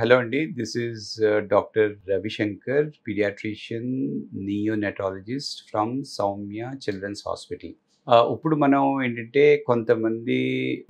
hello అండి this is doctor Ravishankar paediatrician neonatologist from Soumya children's hospital ఇప్పుడు మనం ఏంటంటే కొంతమంది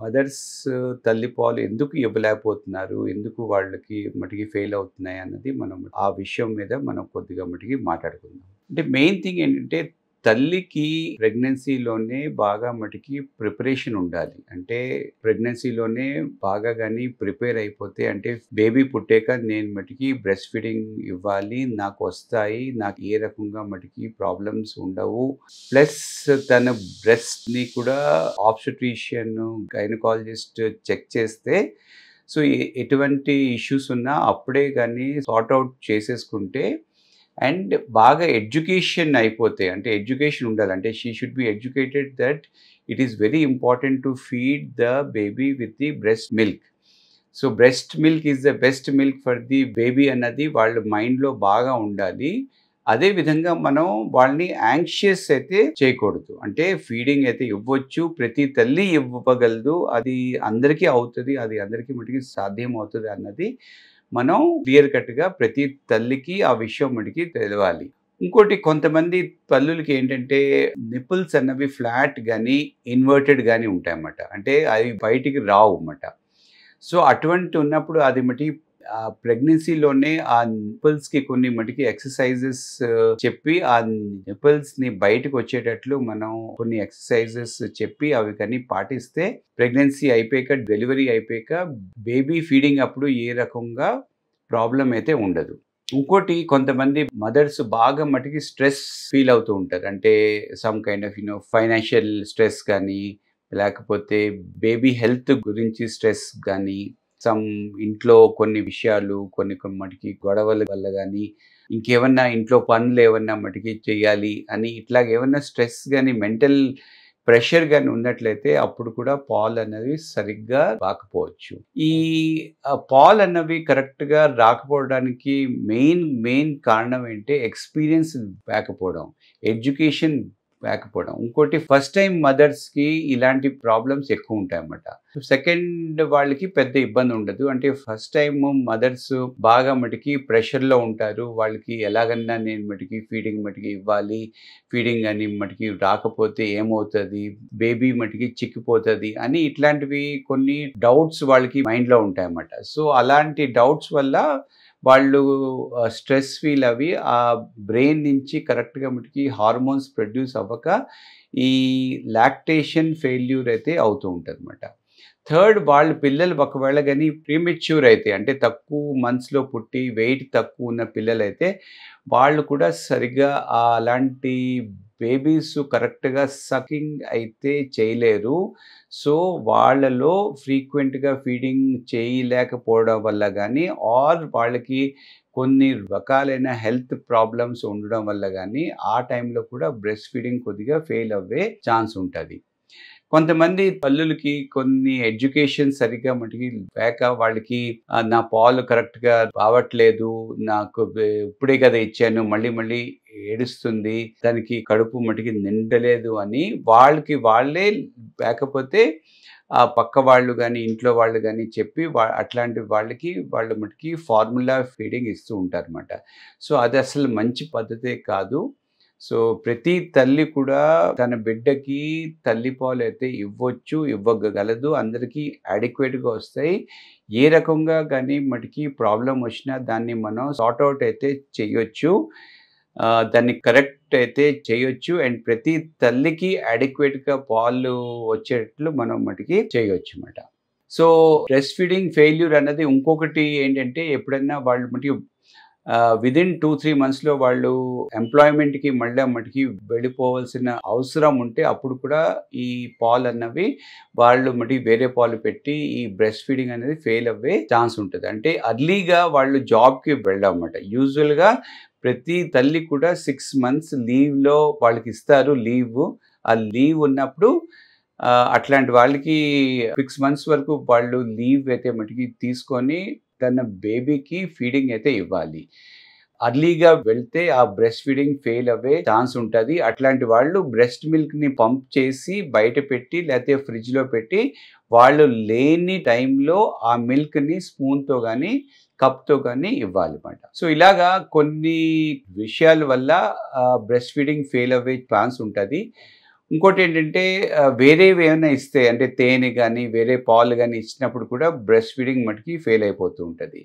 మదర్స్ uh, తల్లిపాలు ఎందుకు ఇవ్వలేకపోతున్నారు ఎందుకు వాళ్ళకి మటుకి ఫెయిల్ అవుతున్నాయి అన్నది మనం ఆ విషయం మీద మనం కొద్దిగా మటుకి మాట్లాడుకుందాం అంటే మెయిన్ థింగ్ ఏంటంటే తల్లికి ప్రెగ్నెన్సీలోనే బాగా మటుకి ప్రిపరేషన్ ఉండాలి అంటే ప్రెగ్నెన్సీలోనే బాగా కానీ ప్రిపేర్ అయిపోతే అంటే బేబీ పుట్టాక నేను మటుకి బ్రెస్ట్ ఫీడింగ్ ఇవ్వాలి నాకు వస్తాయి నాకు ఏ రకంగా మటుకి ప్రాబ్లమ్స్ ఉండవు ప్లస్ తన బ్రెస్ట్ని కూడా ఆప్షట్రీషియన్ గైనకాలజిస్ట్ చెక్ చేస్తే సో ఎటువంటి ఇష్యూస్ ఉన్నా అప్పుడే కానీ సార్ట్అవుట్ చేసేసుకుంటే అండ్ బాగా ఎడ్యుకేషన్ అయిపోతే అంటే ఎడ్యుకేషన్ ఉండాలంటే she should be educated that it is very important to feed the baby with the breast milk so breast milk is the best milk for the baby అన్నది వాళ్ళ మైండ్లో బాగా ఉండాలి అదే విధంగా మనం వాళ్ళని యాంగ్షియస్ అయితే చేయకూడదు అంటే ఫీడింగ్ అయితే ఇవ్వచ్చు ప్రతి తల్లి ఇవ్వగలదు అది అందరికీ అవుతుంది అది అందరికీ మటుకి సాధ్యం అవుతుంది అన్నది మనం క్లియర్ కట్గా ప్రతి తల్లికి ఆ విషయం మనకి తెలియాలి ఇంకోటి కొంతమంది తల్లులకి ఏంటంటే నిపుల్స్ అన్నవి ఫ్లాట్ కానీ ఇన్వర్టెడ్ కానీ ఉంటాయన్నమాట అంటే అవి బయటికి రావు అన్నమాట సో అటువంటి ఉన్నప్పుడు అది మటి ఆ ప్రెగ్నెన్సీలోనే ఆ నిపుల్స్కి కొన్ని మటుకి ఎక్సర్సైజెస్ చెప్పి ఆ ని బయటకు వచ్చేటట్లు మనం కొన్ని ఎక్సర్సైజెస్ చెప్పి అవి కానీ పాటిస్తే ప్రెగ్నెన్సీ అయిపోయాక డెలివరీ అయిపోయాక బేబీ ఫీడింగ్ అప్పుడు ఏ రకంగా ప్రాబ్లం అయితే ఉండదు ఇంకోటి కొంతమంది మదర్స్ బాగా మటుకి స్ట్రెస్ ఫీల్ అవుతూ ఉంటారు అంటే some kind of you know financial stress కానీ లేకపోతే బేబీ హెల్త్ గురించి స్ట్రెస్ కానీ సమ్ ఇంట్లో కొన్ని విషయాలు కొన్ని కొన్ని మటుకి గొడవల వల్ల కానీ ఇంకేమన్నా ఇంట్లో పనులు ఏమన్నా మటుకి చేయాలి అని ఇట్లా ఏమన్నా స్ట్రెస్ కానీ మెంటల్ ప్రెషర్ కానీ ఉన్నట్లయితే అప్పుడు కూడా పాల్ అన్నవి సరిగ్గా రాకపోవచ్చు ఈ పాల్ అన్నవి కరెక్ట్గా రాకపోవడానికి మెయిన్ మెయిన్ కారణం ఏంటి ఎక్స్పీరియన్స్ లేకపోవడం ఎడ్యుకేషన్ లేకపోవడం ఇంకోటి ఫస్ట్ టైం మదర్స్కి ఇలాంటి ప్రాబ్లమ్స్ ఎక్కువ ఉంటాయన్నమాట సెకండ్ వాళ్ళకి పెద్ద ఇబ్బంది ఉండదు అంటే ఫస్ట్ టైం మదర్స్ బాగా మటుకి ప్రెషర్లో ఉంటారు వాళ్ళకి ఎలాగన్నా నేను మటుకి ఫీడింగ్ మటుకి ఇవ్వాలి ఫీడింగ్ అని మటుకి రాకపోతే ఏమవుతుంది బేబీ మటుకి చిక్కిపోతుంది అని ఇట్లాంటివి కొన్ని డౌట్స్ వాళ్ళకి మైండ్లో ఉంటాయన్నమాట సో అలాంటి డౌట్స్ వల్ల వాళ్ళు స్ట్రెస్ ఫీల్ అవి ఆ బ్రెయిన్ నుంచి కరెక్ట్గా మటుకి హార్మోన్స్ ప్రొడ్యూస్ అవ్వక ఈ లాక్టేషన్ ఫెయిల్యూర్ అయితే అవుతూ ఉంటుంది అనమాట థర్డ్ వాళ్ళ పిల్లలు ఒకవేళ కానీ ప్రీమెచ్యూర్ అయితే అంటే తక్కువ మంత్స్లో పుట్టి వెయిట్ తక్కువ ఉన్న పిల్లలైతే వాళ్ళు కూడా సరిగ్గా అలాంటి బేబీస్ కరెక్ట్గా సకింగ్ అయితే చేయలేరు సో వాళ్ళలో ఫ్రీక్వెంట్గా ఫీడింగ్ చేయలేకపోవడం వల్ల కానీ ఆర్ వాళ్ళకి కొన్ని రకాలైన హెల్త్ ప్రాబ్లమ్స్ ఉండడం వల్ల కానీ ఆ టైంలో కూడా బ్రెస్ట్ ఫీడింగ్ కొద్దిగా ఫెయిల్ అవ్వే ఛాన్స్ ఉంటుంది కొంతమంది తల్లులకి కొన్ని ఎడ్యుకేషన్ సరిగ్గా మటుకి లేక వాళ్ళకి నా పాలు కరెక్ట్గా రావట్లేదు నాకు ఇప్పుడే కదా ఇచ్చాను మళ్ళీ మళ్ళీ ఏడుస్తుంది దానికి కడుపు మటుకి నిండలేదు అని వాళ్ళకి వాళ్ళే లేకపోతే ఆ పక్క వాళ్ళు కానీ ఇంట్లో వాళ్ళు కానీ చెప్పి అట్లాంటి వాళ్ళకి వాళ్ళ మటుకి ఫార్ములా ఫీడింగ్ ఇస్తూ ఉంటారు సో అది అసలు మంచి పద్ధతే కాదు సో ప్రతి తల్లి కూడా తన బిడ్డకి తల్లిపాలు అయితే ఇవ్వచ్చు ఇవ్వగలదు అందరికీ అడిక్వేట్గా వస్తాయి ఏ రకంగా కానీ మటుకి ప్రాబ్లం వచ్చినా దాన్ని మనం సార్ట్అవుట్ అయితే చేయొచ్చు దాన్ని కరెక్ట్ అయితే చేయొచ్చు అండ్ ప్రతి తల్లికి అడిక్వేట్గా పాలు వచ్చేట్లు మనం మటుకి చేయొచ్చు అన్నమాట సో బ్రెస్ట్ ఫీడింగ్ ఫెయిల్యూర్ అన్నది ఇంకొకటి ఏంటంటే ఎప్పుడైనా వాళ్ళు మటుకి విదిన్ టూ త్రీ మంత్స్లో వాళ్ళు ఎంప్లాయ్మెంట్కి మళ్ళీ మటుకి వెళ్ళిపోవాల్సిన అవసరం ఉంటే అప్పుడు కూడా ఈ పాలు అన్నవి వాళ్ళు మటి వేరే పాలు పెట్టి ఈ బ్రెస్ట్ ఫీడింగ్ అనేది ఫెయిల్ అవ్వే ఛాన్స్ ఉంటుంది అంటే అర్లీగా వాళ్ళు జాబ్కి వెళ్ళామన్నమాట యూజువల్గా ప్రతి తల్లి కూడా సిక్స్ మంత్స్ లీవ్లో వాళ్ళకి ఇస్తారు లీవ్ ఆ లీవ్ ఉన్నప్పుడు అట్లాంటి వాళ్ళకి సిక్స్ మంత్స్ వరకు వాళ్ళు లీవ్ అయితే మటుకి తీసుకొని తన బేబీకి ఫీడింగ్ అయితే ఇవ్వాలి అర్లీగా వెళ్తే ఆ బ్రెస్ట్ ఫీడింగ్ ఫెయిల్ అవ్వే ఛాన్స్ ఉంటుంది అట్లాంటి వాళ్ళు బ్రెస్ట్ మిల్క్ని పంప్ చేసి బయట పెట్టి లేకపోతే ఫ్రిడ్జ్లో పెట్టి వాళ్ళు లేని టైంలో ఆ మిల్క్ని స్పూన్తో కానీ కప్తో కానీ ఇవ్వాలన్నమాట సో ఇలాగా కొన్ని విషయాల వల్ల బ్రెస్ట్ ఫీడింగ్ ఫెయిల్ అవ్వే ఛాన్స్ ఉంటుంది ఇంకోటి ఏంటంటే వేరే ఏమైనా ఇస్తే అంటే తేనె కానీ వేరే పాలు కానీ ఇచ్చినప్పుడు కూడా బ్రెస్ట్ ఫీడింగ్ మటుకి ఫెయిల్ అయిపోతూ ఉంటుంది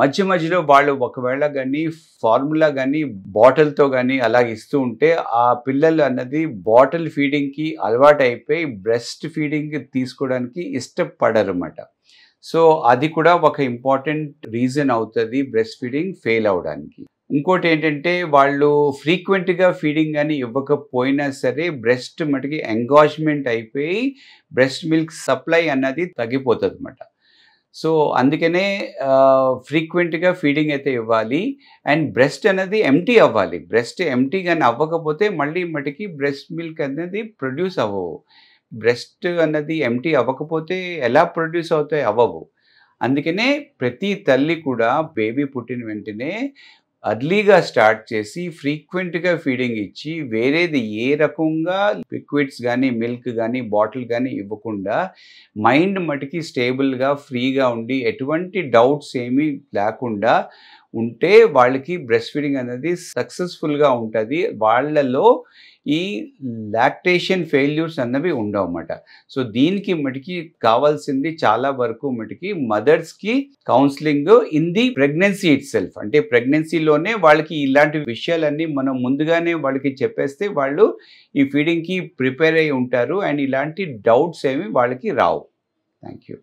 మధ్య మధ్యలో వాళ్ళు ఒకవేళ కానీ ఫార్ములా కానీ బాటిల్తో కానీ అలా ఇస్తూ ఉంటే ఆ పిల్లలు అన్నది బాటిల్ ఫీడింగ్కి అలవాటు అయిపోయి బ్రెస్ట్ ఫీడింగ్ తీసుకోవడానికి ఇష్టపడరన్నమాట సో అది కూడా ఒక ఇంపార్టెంట్ రీజన్ అవుతుంది బ్రెస్ట్ ఫీడింగ్ ఫెయిల్ అవడానికి ఇంకోటి ఏంటంటే వాళ్ళు ఫ్రీక్వెంట్గా ఫీడింగ్ అని ఇవ్వకపోయినా సరే బ్రెస్ట్ మటుకి ఎంగాజ్మెంట్ అయిపోయి బ్రెస్ట్ మిల్క్ సప్లై అన్నది తగ్గిపోతుంది అనమాట సో అందుకనే ఫ్రీక్వెంట్గా ఫీడింగ్ అయితే ఇవ్వాలి అండ్ బ్రెస్ట్ అనేది ఎంటీ అవ్వాలి బ్రెస్ట్ ఎంటీ కానీ అవ్వకపోతే మళ్ళీ మటుకి బ్రెస్ట్ మిల్క్ అనేది ప్రొడ్యూస్ అవ్వవు బ్రెస్ట్ అన్నది ఎంటీ అవ్వకపోతే ఎలా ప్రొడ్యూస్ అవుతాయి అవ్వవు అందుకనే ప్రతి తల్లి కూడా బేబీ పుట్టిన వెంటనే అర్లీగా స్టార్ట్ చేసి ఫ్రీక్వెంట్గా ఫీడింగ్ ఇచ్చి వేరేది ఏ రకంగా లిక్విడ్స్ కానీ మిల్క్ కానీ బాటిల్ కానీ ఇవ్వకుండా మైండ్ మటుకి స్టేబుల్గా ఫ్రీగా ఉండి ఎటువంటి డౌట్స్ ఏమీ లేకుండా ఉంటే వాళ్ళకి బ్రెస్ట్ ఫీడింగ్ అనేది సక్సెస్ఫుల్గా ఉంటుంది వాళ్ళలో ఈ లాక్టేషన్ ఫెయిల్యూర్స్ అన్నవి ఉండవు అన్నమాట సో దీనికి మటుకి కావాల్సింది చాలా వరకు మటుకి మదర్స్కి counselling in the pregnancy itself అంటే ప్రెగ్నెన్సీలోనే వాళ్ళకి ఇలాంటి విషయాలన్నీ మనం ముందుగానే వాళ్ళకి చెప్పేస్తే వాళ్ళు ఈ ఫీడింగ్కి ప్రిపేర్ అయి ఉంటారు అండ్ ఇలాంటి డౌట్స్ ఏమి వాళ్ళకి రావు థ్యాంక్ యూ